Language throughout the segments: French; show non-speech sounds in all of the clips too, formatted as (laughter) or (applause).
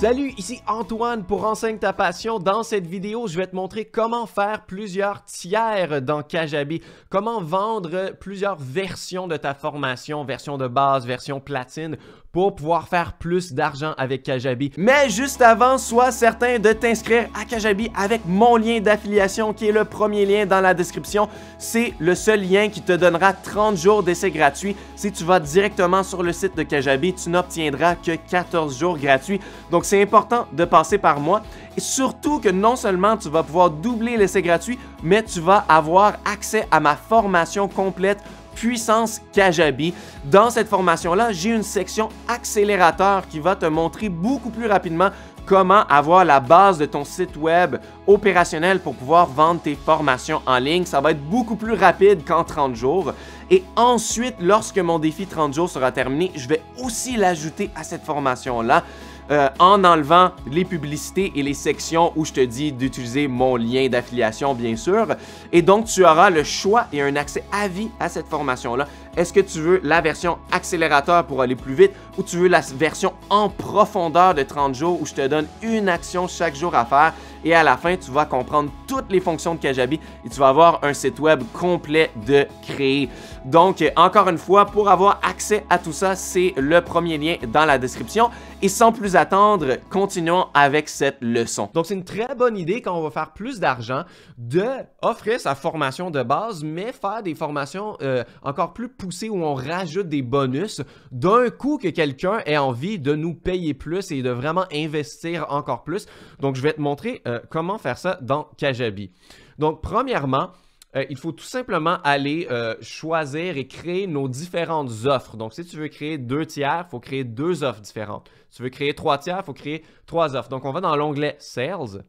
Salut, ici Antoine pour Enseigne ta passion. Dans cette vidéo, je vais te montrer comment faire plusieurs tiers dans Kajabi, comment vendre plusieurs versions de ta formation, version de base, version platine, pour pouvoir faire plus d'argent avec Kajabi. Mais juste avant, sois certain de t'inscrire à Kajabi avec mon lien d'affiliation qui est le premier lien dans la description. C'est le seul lien qui te donnera 30 jours d'essai gratuit. Si tu vas directement sur le site de Kajabi, tu n'obtiendras que 14 jours gratuits. Donc c'est important de passer par moi. Et surtout que non seulement tu vas pouvoir doubler l'essai gratuit, mais tu vas avoir accès à ma formation complète puissance Kajabi. Dans cette formation-là, j'ai une section accélérateur qui va te montrer beaucoup plus rapidement comment avoir la base de ton site web opérationnel pour pouvoir vendre tes formations en ligne. Ça va être beaucoup plus rapide qu'en 30 jours. Et ensuite, lorsque mon défi 30 jours sera terminé, je vais aussi l'ajouter à cette formation-là. Euh, en enlevant les publicités et les sections où je te dis d'utiliser mon lien d'affiliation, bien sûr. Et donc, tu auras le choix et un accès à vie à cette formation-là. Est-ce que tu veux la version accélérateur pour aller plus vite ou tu veux la version en profondeur de 30 jours où je te donne une action chaque jour à faire? et à la fin, tu vas comprendre toutes les fonctions de Kajabi et tu vas avoir un site web complet de créer. Donc, encore une fois, pour avoir accès à tout ça, c'est le premier lien dans la description. Et sans plus attendre, continuons avec cette leçon. Donc, c'est une très bonne idée quand on va faire plus d'argent de offrir sa formation de base, mais faire des formations euh, encore plus poussées où on rajoute des bonus d'un coup que quelqu'un ait envie de nous payer plus et de vraiment investir encore plus. Donc, je vais te montrer euh, comment faire ça dans Kajabi. Donc, premièrement, euh, il faut tout simplement aller euh, choisir et créer nos différentes offres. Donc, si tu veux créer deux tiers, il faut créer deux offres différentes. Si tu veux créer trois tiers, il faut créer trois offres. Donc, on va dans l'onglet Sales.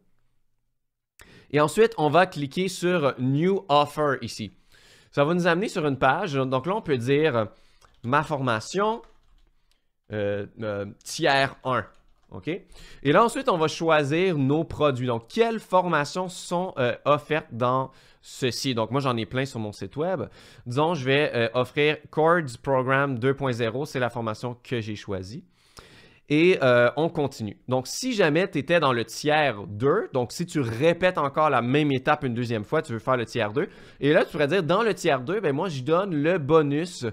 Et ensuite, on va cliquer sur New Offer ici. Ça va nous amener sur une page. Donc là, on peut dire ma formation tiers 1. OK? Et là, ensuite, on va choisir nos produits. Donc, quelles formations sont euh, offertes dans ceci? Donc, moi, j'en ai plein sur mon site web. Disons, je vais euh, offrir Chords Program 2.0. C'est la formation que j'ai choisie. Et euh, on continue. Donc, si jamais tu étais dans le tiers 2, donc si tu répètes encore la même étape une deuxième fois, tu veux faire le tiers 2. Et là, tu pourrais dire, dans le tiers 2, ben, moi, je donne le bonus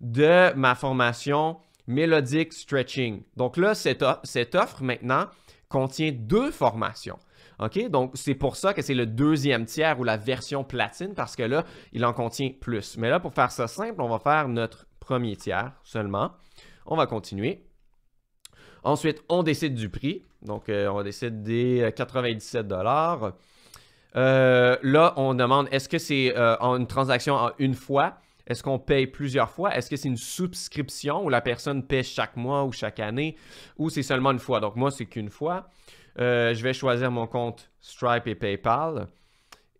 de ma formation mélodique stretching. Donc là, cette, offre, maintenant contient deux formations. OK? Donc, c'est pour ça que c'est le deuxième tiers ou la version platine parce que là, il en contient plus. Mais là, pour faire ça simple, on va faire notre premier tiers seulement. On va continuer. Ensuite, on décide du prix. Donc, euh, on décide des 97 euh, dollars. Euh, là, on demande est-ce que c'est une transaction en une fois est-ce qu'on paye plusieurs fois? Est-ce que c'est une subscription où la personne paie chaque mois ou chaque année? Ou c'est seulement une fois? Donc moi, c'est qu'une fois. Euh, je vais choisir mon compte Stripe et PayPal.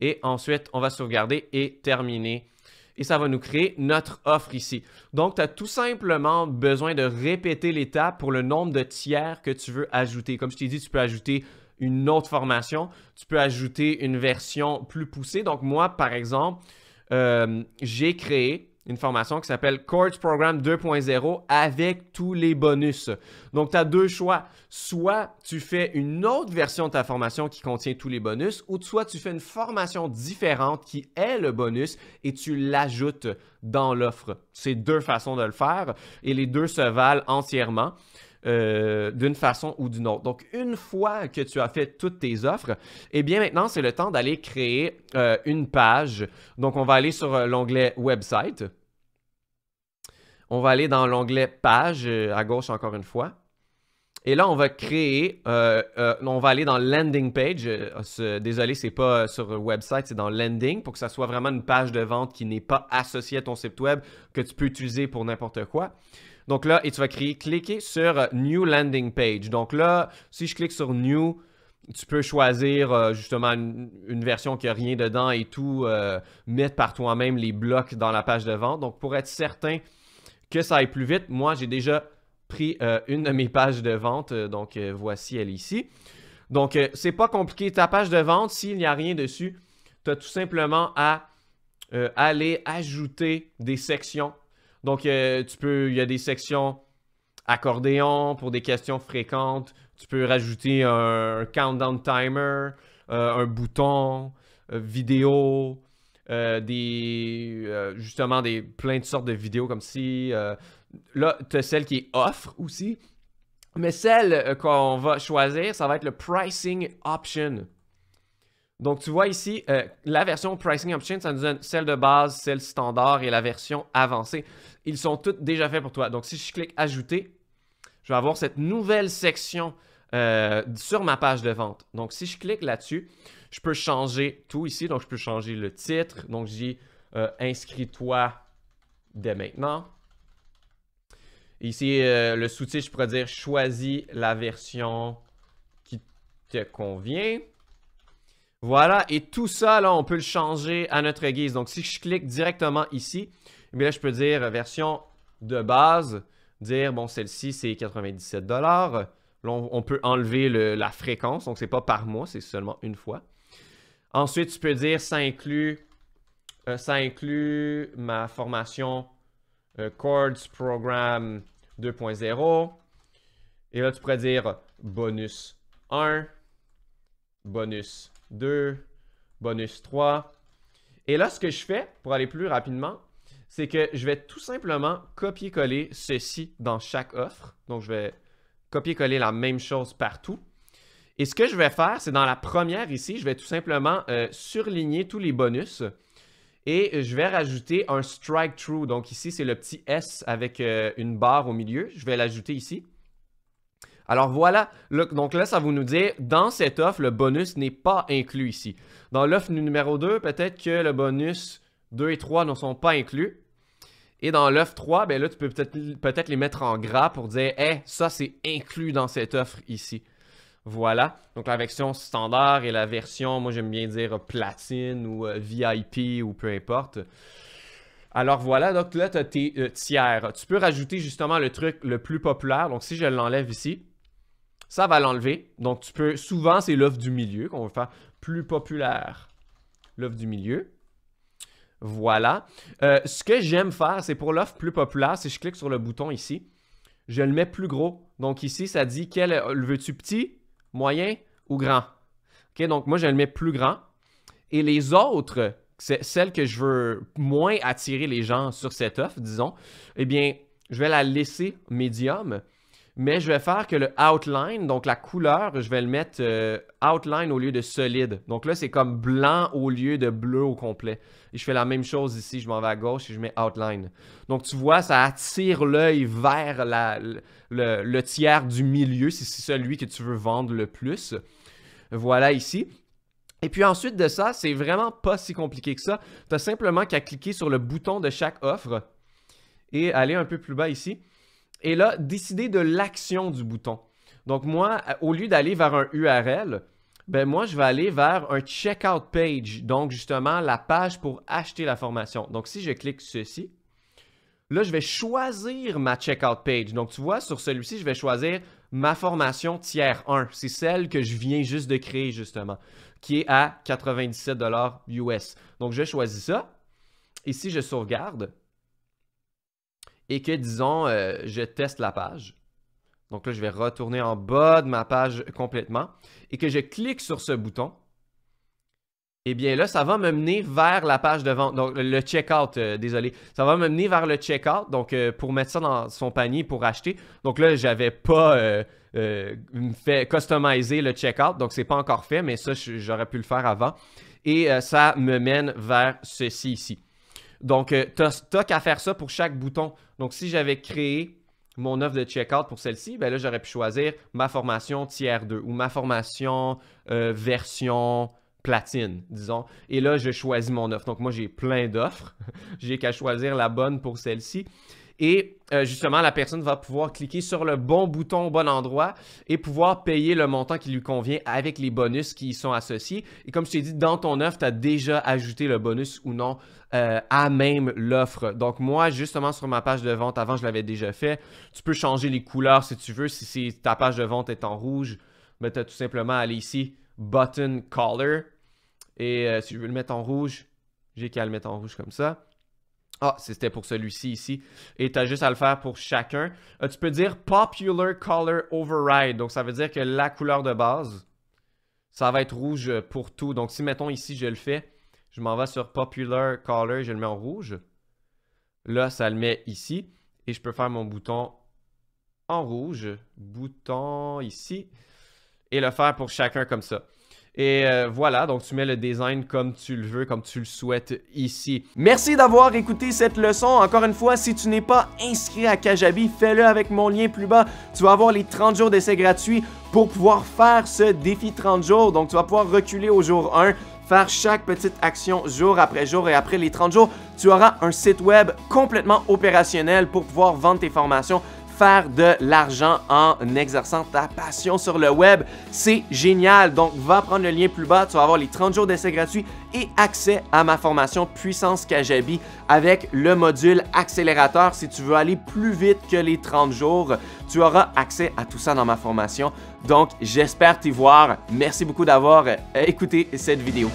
Et ensuite, on va sauvegarder et terminer. Et ça va nous créer notre offre ici. Donc, tu as tout simplement besoin de répéter l'étape pour le nombre de tiers que tu veux ajouter. Comme je t'ai dit, tu peux ajouter une autre formation, tu peux ajouter une version plus poussée. Donc, moi, par exemple, euh, j'ai créé une formation qui s'appelle Coach Program 2.0 avec tous les bonus. Donc, tu as deux choix. Soit tu fais une autre version de ta formation qui contient tous les bonus, ou soit tu fais une formation différente qui est le bonus et tu l'ajoutes dans l'offre. C'est deux façons de le faire et les deux se valent entièrement. Euh, d'une façon ou d'une autre. Donc, une fois que tu as fait toutes tes offres, eh bien maintenant, c'est le temps d'aller créer euh, une page. Donc, on va aller sur euh, l'onglet Website. On va aller dans l'onglet Page, à gauche encore une fois. Et là, on va créer, on va aller dans landing page. Désolé, désolé, c'est pas sur website, c'est dans landing pour que ça soit vraiment une page de vente qui n'est pas associée à ton site web que tu peux utiliser pour n'importe quoi. Donc là, et tu vas créer, cliquer sur euh, New Landing Page. Donc là, si je clique sur New, tu peux choisir euh, justement une, version qui n'a rien dedans et tout, euh, mettre par toi-même les blocs dans la page de vente. Donc pour être certain que ça aille plus vite, moi j'ai déjà pris une de mes pages de vente, donc voici elle ici. Donc c'est pas compliqué, ta page de vente, s'il n'y a rien dessus, tu as tout simplement à aller ajouter des sections donc, euh, tu peux, il y a des sections accordéon pour des questions fréquentes. Tu peux rajouter un, countdown timer, euh, un bouton, euh, vidéo, des, justement, des, plein de sortes de vidéos comme si. là, tu as celle qui est offre aussi. Mais celle qu'on va choisir, ça va être le pricing option. Donc, tu vois ici, euh, la version Pricing Option, ça nous donne celle de base, celle standard et la version avancée. Ils sont tous déjà faits pour toi. Donc, si je clique Ajouter, je vais avoir cette nouvelle section euh, sur ma page de vente. Donc, si je clique là-dessus, je peux changer tout ici. Donc, je peux changer le titre. Donc, j'ai euh, Inscris-toi dès maintenant. Ici, euh, le sous-titre, je pourrais dire Choisis la version qui te convient. Voilà, et tout ça, là, on peut le changer à notre guise. Donc, si je clique directement ici, mais eh là, je peux dire version de base, dire, bon, celle-ci, c'est 97$. Là, on, peut enlever la fréquence, donc ce n'est pas par mois, c'est seulement une fois. Ensuite, tu peux dire, ça inclut, euh, ça inclut ma formation euh, Chords Program 2.0. Et là, tu pourrais dire bonus 1, bonus 2, bonus 3. Et là, ce que je fais, pour aller plus rapidement, c'est que je vais tout simplement copier-coller ceci dans chaque offre. Donc, je vais copier-coller la même chose partout. Et ce que je vais faire, c'est dans la première ici, je vais tout simplement euh, surligner tous les bonus et je vais rajouter un strike through. Donc ici, c'est le petit S avec euh, une barre au milieu. Je vais l'ajouter ici. Alors voilà, donc là, ça vous nous dit, dans cette offre, le bonus n'est pas inclus ici. Dans l'offre numéro 2, peut-être que le bonus 2 et 3 ne sont pas inclus. Et dans l'offre 3, ben là, tu peux peut-être peut les mettre en gras pour dire, hé, ça, c'est inclus dans cette offre ici. Voilà. Donc la version standard et la version, moi j'aime bien dire euh, platine ou euh, VIP ou peu importe. Alors voilà, donc là, tu as tes euh, tiers. Tu peux rajouter justement le truc le plus populaire. Donc si je l'enlève ici, ça va l'enlever. Donc, tu peux. Souvent, c'est l'offre du milieu qu'on veut faire plus populaire. L'offre du milieu. Voilà. Euh, ce que j'aime faire, c'est pour l'offre plus populaire, si je clique sur le bouton ici, je le mets plus gros. Donc ici, ça dit quel euh, le veux-tu petit, moyen ou grand. OK, donc moi, je le mets plus grand. Et les autres, c'est celles que je veux moins attirer les gens sur cette offre, disons, eh bien, je vais la laisser médium mais je vais faire que le outline, donc la couleur, je vais le mettre euh, outline au lieu de solide. Donc là, c'est comme blanc au lieu de bleu au complet. Et je fais la même chose ici, je m'en vais à gauche et je mets outline. Donc tu vois, ça attire l'œil vers le, tiers du milieu, si c'est celui que tu veux vendre le plus. Voilà ici. Et puis ensuite de ça, c'est vraiment pas si compliqué que ça. Tu n'as simplement qu'à cliquer sur le bouton de chaque offre et aller un peu plus bas ici et là, décider de l'action du bouton. Donc moi, au lieu d'aller vers un URL, ben moi, je vais aller vers un checkout page, donc justement la page pour acheter la formation. Donc si je clique ceci, là, je vais choisir ma checkout page. Donc tu vois, sur celui-ci, je vais choisir ma formation tiers 1. C'est celle que je viens juste de créer, justement, qui est à 97$ US. Donc je choisis ça. Ici, je sauvegarde et que, disons, euh, je teste la page. Donc là, je vais retourner en bas de ma page complètement et que je clique sur ce bouton. Eh bien là, ça va me mener vers la page de vente, donc le checkout, euh, désolé. Ça va me mener vers le checkout, donc euh, pour mettre ça dans son panier pour acheter. Donc là, j'avais pas fait customiser le checkout, donc ce n'est pas encore fait, mais ça, j'aurais pu le faire avant. Et ça me mène vers ceci ici. Donc, euh, tu as qu'à faire ça pour chaque bouton. Donc, si j'avais créé mon offre de checkout pour celle-ci, ben là, j'aurais pu choisir ma formation tiers 2 ou ma formation euh, version platine, disons. Et là, je choisis mon offre. Donc, moi, j'ai plein d'offres. (laughs) j'ai qu'à choisir la bonne pour celle-ci. Et euh, justement, la personne va pouvoir cliquer sur le bon bouton au bon endroit et pouvoir payer le montant qui lui convient avec les bonus qui y sont associés. Et comme je t'ai dit, dans ton offre, tu as déjà ajouté le bonus ou non euh, à même l'offre. Donc moi, justement, sur ma page de vente, avant, je l'avais déjà fait. Tu peux changer les couleurs si tu veux. Si, ta page de vente est en rouge, ben, tu as tout simplement à aller ici, Button Color. Et euh, si je veux le mettre en rouge, j'ai qu'à le mettre en rouge comme ça. Ah, c'était pour celui-ci ici. Et tu as juste à le faire pour chacun. Euh, tu peux dire Popular Color Override. Donc, ça veut dire que la couleur de base, ça va être rouge pour tout. Donc, si, mettons, ici, je le fais, je m'en vais sur Popular Color, je le mets en rouge. Là, ça le met ici. Et je peux faire mon bouton en rouge. Bouton ici. Et le faire pour chacun comme ça. Et euh, voilà, donc tu mets le design comme tu le veux, comme tu le souhaites ici. Merci d'avoir écouté cette leçon. Encore une fois, si tu n'es pas inscrit à Kajabi, fais-le avec mon lien plus bas. Tu vas avoir les 30 jours d'essai gratuit pour pouvoir faire ce défi 30 jours. Donc tu vas pouvoir reculer au jour 1 faire chaque petite action jour après jour et après les 30 jours, tu auras un site web complètement opérationnel pour pouvoir vendre tes formations faire de l'argent en exerçant ta passion sur le web. C'est génial. Donc, va prendre le lien plus bas. Tu vas avoir les 30 jours d'essai gratuit et accès à ma formation Puissance Kajabi avec le module accélérateur. Si tu veux aller plus vite que les 30 jours, tu auras accès à tout ça dans ma formation. Donc, j'espère t'y voir. Merci beaucoup d'avoir euh, écouté cette vidéo.